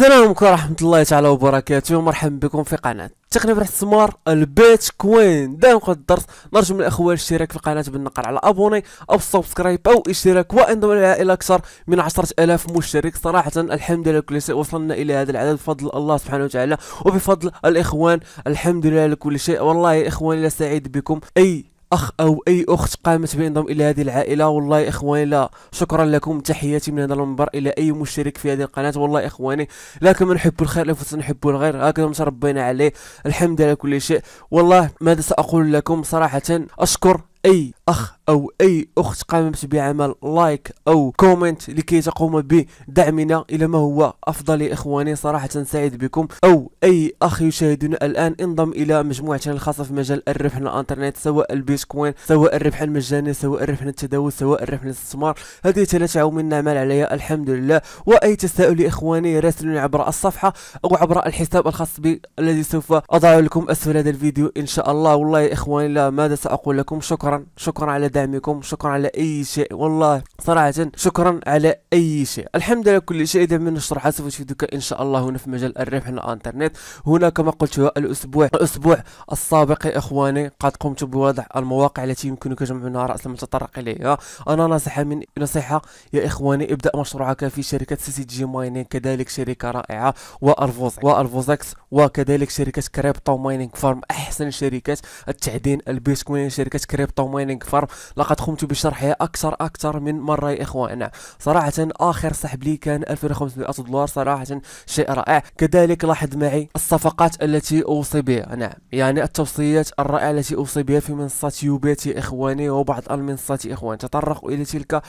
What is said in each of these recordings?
السلام عليكم ورحمة الله تعالى وبركاته ومرحبا بكم في قناة تقنية الاستثمار البيت كوين دائما قد الدرس نرجو من الاخوان الاشتراك في القناة بالنقر على ابوني او سبسكرايب او اشتراك وانضم الى اكثر من 10000 مشترك صراحة الحمد لله كل شيء وصلنا الى هذا العدد بفضل الله سبحانه وتعالى وبفضل الاخوان الحمد لله لكل شيء والله يا اخواني لا سعيد بكم اي اخ او اي اخت قامت بانضم الى هذه العائله والله اخواني لا شكرا لكم تحياتي من هذا المنبر الى اي مشترك في هذه القناه والله اخواني لا كما نحب الخير لفتنا نحب الغير هكذا تربينا عليه الحمد لله كل شيء والله ماذا ساقول لكم صراحه اشكر أي أخ أو أي أخت قامت بعمل لايك أو كومنت لكي تقوم بدعمنا إلى ما هو أفضل يا إخواني صراحة سعيد بكم أو أي أخ يشاهدنا الآن انضم إلى مجموعتنا الخاصة في مجال الربح على الانترنت سواء البيتكوين سواء الربح المجاني سواء الربح التداول سواء الربح الاستثمار هذه ثلاثة عوامل نعمل عليها الحمد لله وأي تساؤل يا إخواني راسلوني عبر الصفحة أو عبر الحساب الخاص بي الذي سوف أضع لكم أسفل هذا الفيديو إن شاء الله والله يا إخواني لا ماذا سأقول لكم شكرا شكرا على دعمكم شكرا على اي شيء والله صراحه شكرا على اي شيء الحمد لله كل شيء اذا من نشرح سوف تفيدك ان شاء الله هنا في مجال الربح على الانترنت هنا كما قلت الاسبوع الاسبوع السابق يا اخواني قد قمت بوضع المواقع التي يمكنك جمع منها راس المال تطرق اليها انا نصيحه من نصيحه يا اخواني ابدا مشروعك في شركه سي سي جي ماينينغ كذلك شركه رائعه والفوز والفوزكس وكذلك شركه كريبتو ماينينغ فارم احسن شركات التعدين البيتكوين شركه كريبتو كتشوفوهم وين كفر لقد قمت بشرحها اكثر اكثر من مره يا اخوانا صراحه اخر سحب لي كان 2500 دولار صراحه شيء رائع كذلك لاحظ معي الصفقات التي اوصي بها نعم يعني التوصيات الرائعه التي اوصي بها في منصه يوبيت يا اخواني وبعض المنصات يا اخوان تطرق الى تلك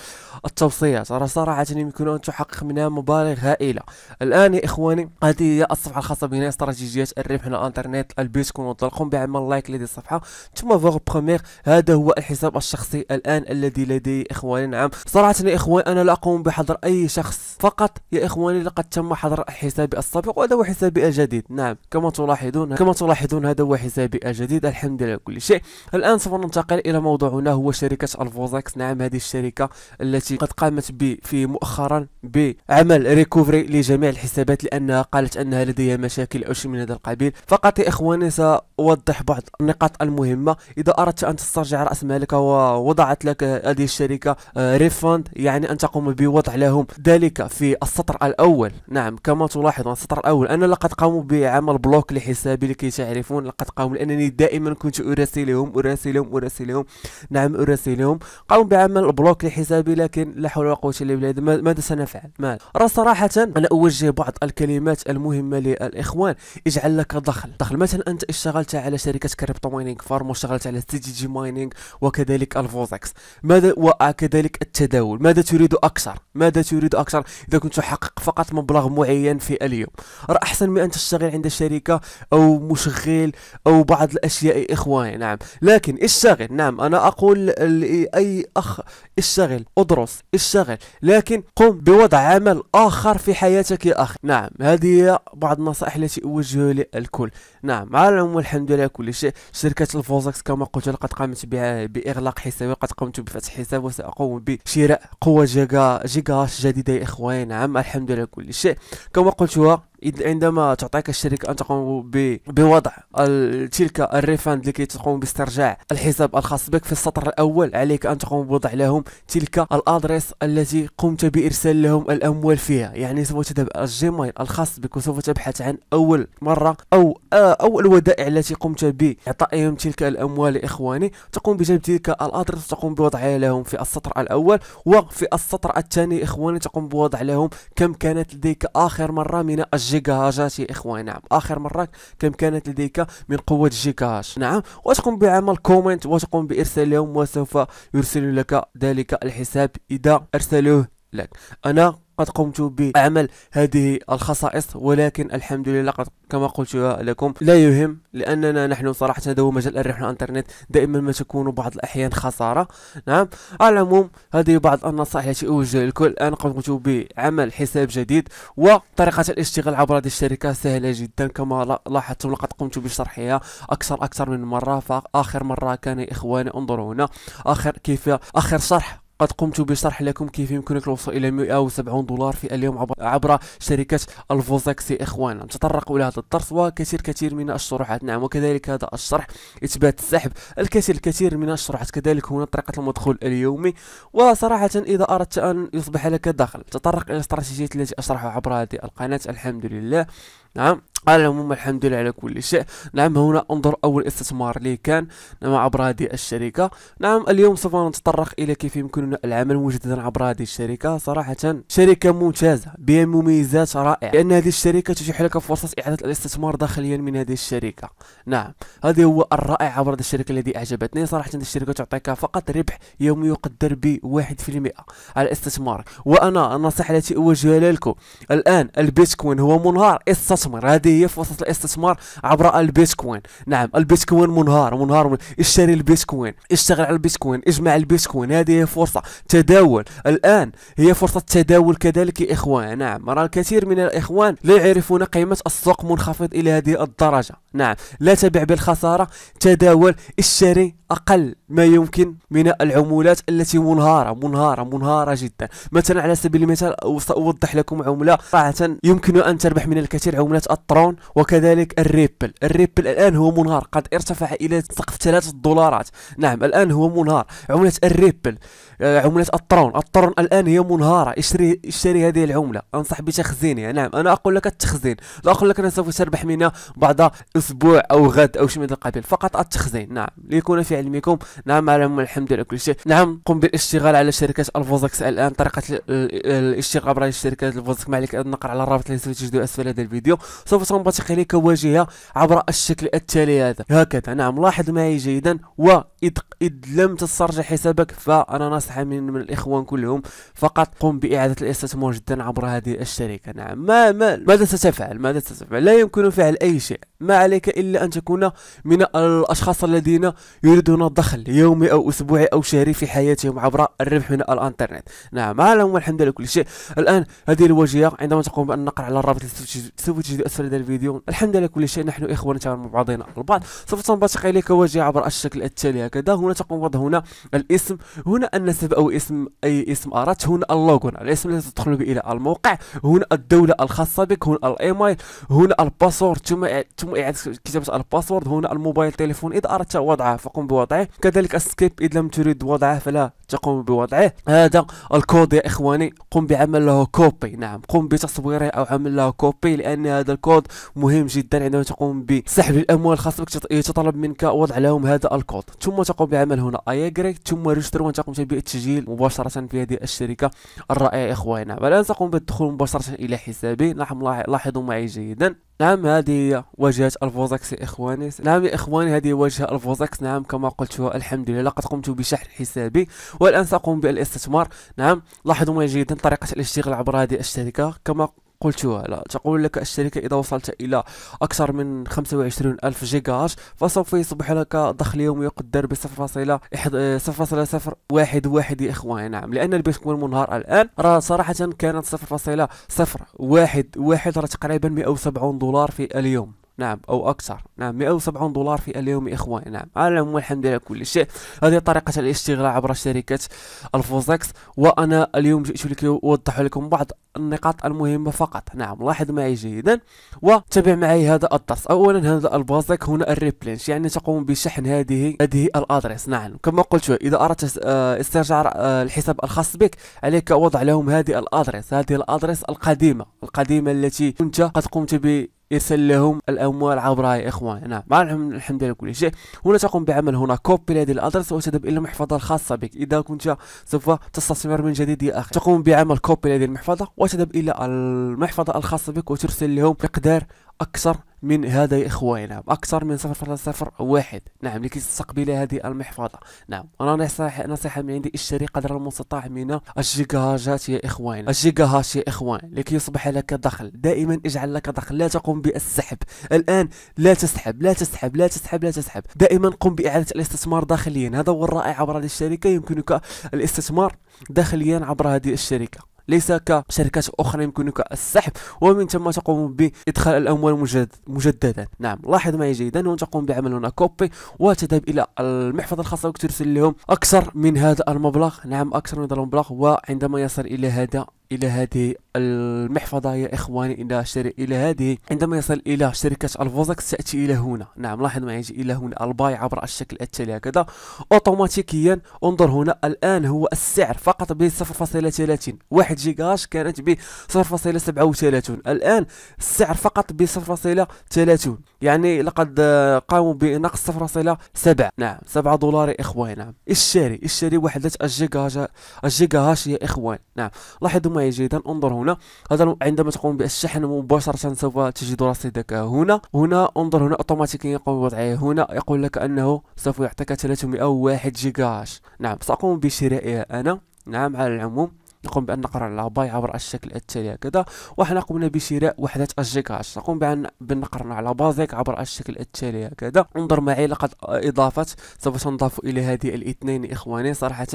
التوصيات صراحه يمكن ان تحقق منها مبالغ هائله الان يا اخواني هذه هي الصفحه الخاصه بنا استراتيجيات الربح على الانترنت البيتكوين وانطلقوا بعمل لايك لهذه الصفحه ثم فوغ بروميير هذا هو هو الحساب الشخصي الآن الذي لدي إخواني نعم صراحة يا اخواني أنا لا أقوم بحظر أي شخص فقط يا إخواني لقد تم حظر حسابي السابق وهذا هو حسابي الجديد نعم كما تلاحظون كما تلاحظون هذا هو حسابي الجديد الحمد لله كل شيء الآن سوف ننتقل إلى موضوعنا هو شركة الفوزاكس نعم هذه الشركة التي قد قامت ب في مؤخرا بعمل ريكوفري لجميع الحسابات لأنها قالت أنها لديها مشاكل أو شيء من هذا القبيل فقط يا إخواني سأوضح بعض النقاط المهمة إذا أردت أن تسترجع رأس مالك ووضعت لك هذه الشركة ريفاند آه، يعني أن تقوم بوضع لهم ذلك في السطر الأول نعم كما تلاحظون السطر الأول أنا لقد قاموا بعمل بلوك لحسابي لكي تعرفون لقد قاموا لأنني دائما كنت أراسلهم أراسلهم أراسلهم نعم أراسلهم قاموا بعمل بلوك لحسابي لكن لا حول ولا قوة إلا بالله ماذا سنفعل؟ ماذا؟ راه صراحة أنا أوجه بعض الكلمات المهمة للإخوان اجعل لك دخل دخل مثلا أنت اشتغلت على شركة كريبتو مايننج فارم واشتغلت على سي جي جي ماينينغ وكذلك الفوزكس ماذا وكذلك التداول ماذا تريد أكثر ماذا تريد أكثر إذا كنت تحقق فقط مبلغ معين في اليوم أحسن من أن تشتغل عند شركة أو مشغل أو بعض الأشياء إخواني نعم لكن اشتغل نعم أنا أقول لاي أخ اشتغل أدرس اشتغل لكن قم بوضع عمل آخر في حياتك يا أخي نعم هذه هي بعض النصائح التي أوجهها للكل نعم على العموم الحمد لله كل شيء شركة الفوزكس كما قلت لقد قامت بها باغلاق حسابي وقد قمت بفتح حساب وساقوم بشراء قوه جيجا جيجاهاش جديده يا اخوان عم الحمد لله كل شيء كما قلتها عندما تعطيك الشركة أن تقوم بوضع تلك الريفاند لكي تقوم باسترجاع الحساب الخاص بك في السطر الأول عليك أن تقوم بوضع لهم تلك الأدرس التي قمت بإرسال لهم الأموال فيها يعني سوف تذهب الجيميل الخاص بك وسوف تبحث عن أول مرة أو آه، أو الودائع التي قمت بإعطائهم تلك الأموال لإخواني تقوم بجلب تلك الأدرس تقوم بوضعها لهم في السطر الأول وفي السطر الثاني إخواني تقوم بوضع لهم كم كانت لديك آخر مرة من الجيميل جيجاهاجات يا اخواني نعم اخر مرة كم كانت لديك من قوة هاج نعم وتقوم بعمل كومنت وتقوم بارسالهم وسوف يرسل لك ذلك الحساب اذا ارسلوه لك أنا قد قمت بعمل هذه الخصائص ولكن الحمد لله قد كما قلت لكم لا يهم لاننا نحن صراحه هذا مجال الربح الانترنت دائما ما تكون بعض الاحيان خساره نعم على العموم هذه بعض النصائح التي اوجه للكل الان قمت بعمل حساب جديد وطريقه الاشتغال عبر هذه الشركه سهله جدا كما لاحظتم لقد قمت بشرحها اكثر اكثر من مره فاخر مره كان يا اخواني انظروا هنا اخر كيف اخر شرح قد قمت بشرح لكم كيف يمكنك الوصول الى 170 دولار في اليوم عبر, عبر شركة الفوزاكسي اخوانا نتطرق الى هذا الدرس وكثير كثير من الشروحات نعم وكذلك هذا الشرح اثبات السحب الكثير الكثير من الشروحات كذلك هنا طريقة المدخول اليومي وصراحة اذا اردت ان يصبح لك دخل تطرق الى الاستراتيجيات التي اشرحها عبر هذه القناة الحمد لله نعم على العموم الحمد لله على كل شيء نعم هنا انظر اول استثمار لي كان نعم عبر هذه الشركه نعم اليوم سوف نتطرق الى كيف يمكننا العمل مجددا عبر هذه الشركه صراحه شركه ممتازه بها مميزات رائعه لان هذه الشركه تتيح لك فرصه اعاده الاستثمار داخليا من هذه الشركه نعم هذا هو الرائع عبر هذه الشركه الذي اعجبتني صراحه هذه الشركه تعطيك فقط ربح يومي يقدر ب 1% على الاستثمار وانا النصيحه التي اوجهها لكم الان البيتكوين هو منهار استثمار الاستثمار هذه هي فرصه الاستثمار عبر البيتكوين نعم البيتكوين منهار منهار من... اشتري البيتكوين اشتغل على البيتكوين اجمع البيتكوين هذه هي فرصه تداول الان هي فرصه تداول كذلك يا اخوان نعم راه الكثير من الاخوان لا يعرفون قيمه السوق منخفض الى هذه الدرجه نعم لا تبع بالخساره تداول اشتري اقل ما يمكن من العمولات التي منهاره منهاره منهاره جدا مثلا على سبيل المثال اوضح لكم عمله صراحه يمكن ان تربح من الكثير عمله عملة الترون وكذلك الريبل الريبل الآن هو منهار قد ارتفع إلى سقف 3 دولارات نعم الآن هو منهار عملة الريبل عملة الترون الترون الآن هي منهارة اشتري اشتري هذه العملة أنصح بتخزينها نعم أنا أقول لك التخزين لا أقول لك أنا سوف تربح منها بعد أسبوع أو غد أو شيء من القبيل فقط التخزين نعم ليكون في علمكم نعم علم الحمد لله كل شيء نعم قم بالاشتغال على شركة الفوزكس الآن طريقة الاشتغال عبر شركة الفوزكس ما عليك أن نقر على الرابط اللي سوف تجده أسفل هذا الفيديو سوف تنبثق إليك واجهة عبر الشكل التالي هذا هكذا نعم لاحظ معي جيدا وإذا لم تسترجع حسابك فأنا نصح من, من الاخوان كلهم فقط قم باعاده الاستثمار جدا عبر هذه الشركه نعم ما, ما ماذا ستفعل ماذا ستفعل لا يمكن فعل اي شيء ما عليك إلا أن تكون من الأشخاص الذين يريدون الدخل يومي أو أسبوعي أو شهري في حياتهم عبر الربح من الانترنت نعم اعلم والحمد لله كل شيء الآن هذه الواجهة عندما تقوم بأن نقر على الرابط سوف تجد أسفل هذا الفيديو الحمد لله كل شيء نحن اخوان نتعلم بعضنا البعض سوف تنبثق إليك واجهة عبر الشكل التالي هكذا هنا تقوم وضع هنا الاسم هنا النسب أو اسم أي اسم أردت هنا اللوغو الاسم الذي تدخل به إلى الموقع هنا الدولة الخاصة بك هنا الإيميل هنا الباسورد ثم ثم اعاده كتابة الباسورد هنا الموبايل تليفون إذا أردت وضعه فقم بوضعه كذلك السكيب إذا لم تريد وضعه فلا تقوم بوضعه هذا الكود يا اخواني قم بعمل له كوبي نعم قم بتصويره او عمل له كوبي لان هذا الكود مهم جدا عندما تقوم بسحب الاموال الخاصه بك يتطلب منك وضع لهم هذا الكود ثم تقوم بعمل هنا ايجري ثم ريجستر وانت قمت بالتسجيل مباشره في هذه الشركه الرائعه يا اخواني نعم الان تقوم بالدخول مباشره الى حسابي نعم لاحظوا معي جيدا نعم هذه هي واجهة الفوزكس يا اخواني نعم يا اخواني هذه واجهة الفوزكس نعم كما قلت الحمد لله قد قمت بشحن حسابي والان ساقوم بالاستثمار نعم لاحظوا معي جيدا طريقه الاشتغال عبر هذه الشركه كما قلت لا تقول لك الشركة إذا وصلت إلى أكثر من 25 ألف جيجا هاش فسوف يصبح لك دخل يومي يقدر ب 0.011 يا إخواني نعم لأن البيتكوين منهار الآن راه صراحة كانت 0.011 راه تقريبا 170 دولار في اليوم نعم او اكثر نعم 170 دولار في اليوم اخواني نعم على العموم الحمد لله كل شيء هذه طريقه الاستغلال عبر شركه الفوزكس وانا اليوم جئت لكي اوضح لكم بعض النقاط المهمه فقط نعم لاحظ معي جيدا وتابع معي هذا الدرس اولا هذا البازك هنا الريبلينش يعني تقوم بشحن هذه هذه الادرس نعم كما قلت اذا اردت آه، استرجاع آه، الحساب الخاص بك عليك وضع لهم هذه الادرس هذه الادرس القديمه القديمه التي كنت قد قمت ب ارسل لهم الاموال عبر يا اخوان نعم معهم الحمد لله كل شيء هنا تقوم بعمل هنا كوبي لهذه الادرس وتذهب الى المحفظه الخاصه بك اذا كنت سوف تستثمر من جديد يا اخي تقوم بعمل كوبي لهذه المحفظه وتذهب الى المحفظه الخاصه بك وترسل لهم مقدار أكثر من هذا يا إخواني نعم أكثر من 0.01 نعم لكي تستقبل هذه المحفظة نعم أنا نصيحة نصيحة من عندي اشتري قدر المستطاع من الجيجاهات يا إخواني الجيجاهات يا إخوان لكي يصبح لك دخل دائما اجعل لك دخل لا تقوم بالسحب الآن لا تسحب لا تسحب لا تسحب لا تسحب دائما قم بإعادة الاستثمار داخليا هذا هو الرائع عبر هذه الشركة يمكنك الاستثمار داخليا عبر هذه الشركة ليس كشركات اخرى يمكنك السحب ومن ثم تقوم بادخال الاموال مجد مجددا نعم لاحظ معي جيدا هنا تقوم بعمل هنا كوبي وتذهب الى المحفظه الخاصه وترسل لهم اكثر من هذا المبلغ نعم اكثر من هذا المبلغ وعندما يصل الى هذا الى هذه المحفظه يا اخواني الى شر... الى هذه عندما يصل الى شركه الفوزكس تاتي الى هنا نعم لاحظ معي الى هنا الباي عبر الشكل التالي هكذا اوتوماتيكيا انظر هنا الان هو السعر فقط ب 0.30 1 جيجاش كانت ب 0.37 الان السعر فقط ب 0.30 يعني لقد قاموا بنقص 0.7 نعم 7 دولار يا اخواني نعم اشتري اشتري وحده الجيجاش الجيجاهاش يا اخوان نعم لاحظوا مهم جيدا انظر هنا هذا عندما تقوم بالشحن مباشره سوف تجد رصيدك هنا هنا انظر هنا اوتوماتيكيا يقوم بوضعه هنا يقول لك انه سوف يعطيك 301 جيجا نعم ساقوم بشرائها انا نعم على العموم نقوم بان نقرا على باي عبر الشكل التالي هكذا وحنا قمنا بشراء وحده الجيكاش نقوم بان بنقرنا على بازيك عبر الشكل التالي هكذا انظر معي لقد اضافت سوف تنضاف الى هذه الاثنين اخواني صراحه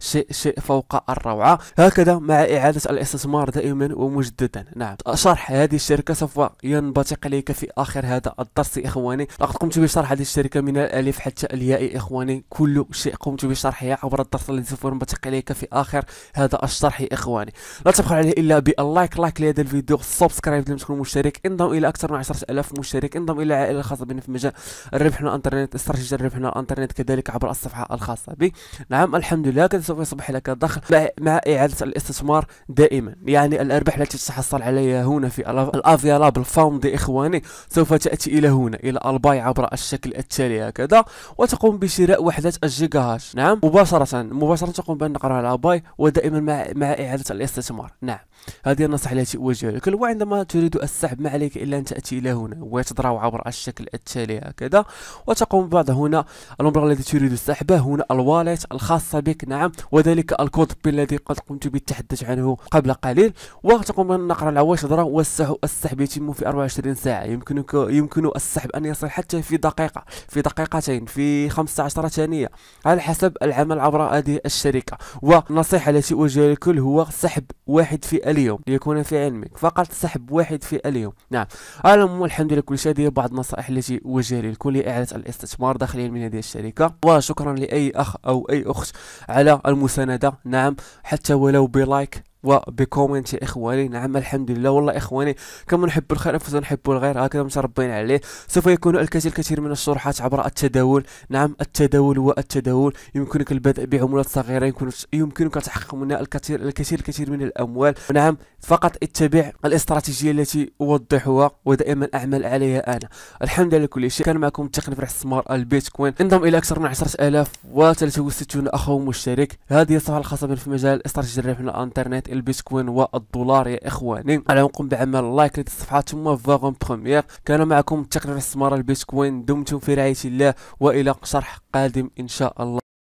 شيء شيء فوق الروعه هكذا مع اعاده الاستثمار دائما ومجددا نعم شرح هذه الشركه سوف ينبثق اليك في اخر هذا الدرس اخواني لقد قمت بشرح هذه الشركه من الالف حتى الياء اخواني كل شيء قمت بشرحه عبر الدرس الذي سوف ينبثق اليك في اخر هذا الشرح صحي اخواني لا تبخلوا عليه الا باللايك لايك لهذا الفيديو سبسكرايب لم تكون مشترك انضم الى اكثر من 10000 مشترك انضم الى العائله الخاصه بنا في مجال الربح من الانترنت استراتيجيه الربح من الانترنت كذلك عبر الصفحه الخاصه بي نعم الحمد لله كذا سوف يصبح لك دخل مع, اعاده الاستثمار دائما يعني الارباح التي تتحصل عليها هنا في الافيالابل فاوند اخواني سوف تاتي الى هنا الى الباي عبر الشكل التالي هكذا وتقوم بشراء وحدات الجيجا هاش نعم مباشره مباشره تقوم بان نقرا على باي ودائما مع مع إعادة الاستثمار نعم هذه النصيحة التي أوجهها لك هو عندما تريد السحب ما عليك إلا أن تأتي إلى هنا وتضرع عبر الشكل التالي هكذا وتقوم بعد هنا المبلغ الذي تريد سحبه هنا الواليت الخاصة بك نعم وذلك الكود الذي قد قمت بالتحدث عنه قبل قليل وتقوم بنقر العواشر والسحب يتم في 24 ساعة يمكنك يمكن السحب أن يصل حتى في دقيقة في دقيقتين في 15 ثانية على حسب العمل عبر هذه الشركة والنصيحة التي أوجهها لك هو سحب واحد في اليوم ليكون في علمك فقط سحب واحد في اليوم نعم على والحمد لله كل شيء هذه بعض النصائح التي وجهها للكل اعاده الاستثمار داخليا من هذه الشركه وشكرا لاي اخ او اي اخت على المسانده نعم حتى ولو بلايك وبكومنت يا اخواني نعم الحمد لله والله اخواني كما نحب الخير انفسنا نحب الغير هكذا متربين عليه سوف يكون الكثير الكثير من الشروحات عبر التداول نعم التداول والتداول يمكنك البدء بعملات صغيره يمكن يمكنك تحقق منها الكثير الكثير الكثير من الاموال نعم فقط اتبع الاستراتيجيه التي اوضحها ودائما اعمل عليها انا الحمد لله كل شيء كان معكم تقني في الاستثمار البيتكوين انضم الى اكثر من 10000 و63 اخو مشترك هذه الصفحه الخاصه في مجال استراتيجيه الربح من الانترنت البيتكوين والدولار يا اخواني على نقوم بعمل لايك للصفحه ثم فاغون بروميير كان معكم تقرير استثمار البيتكوين دمتم في رعايه الله والى شرح قادم ان شاء الله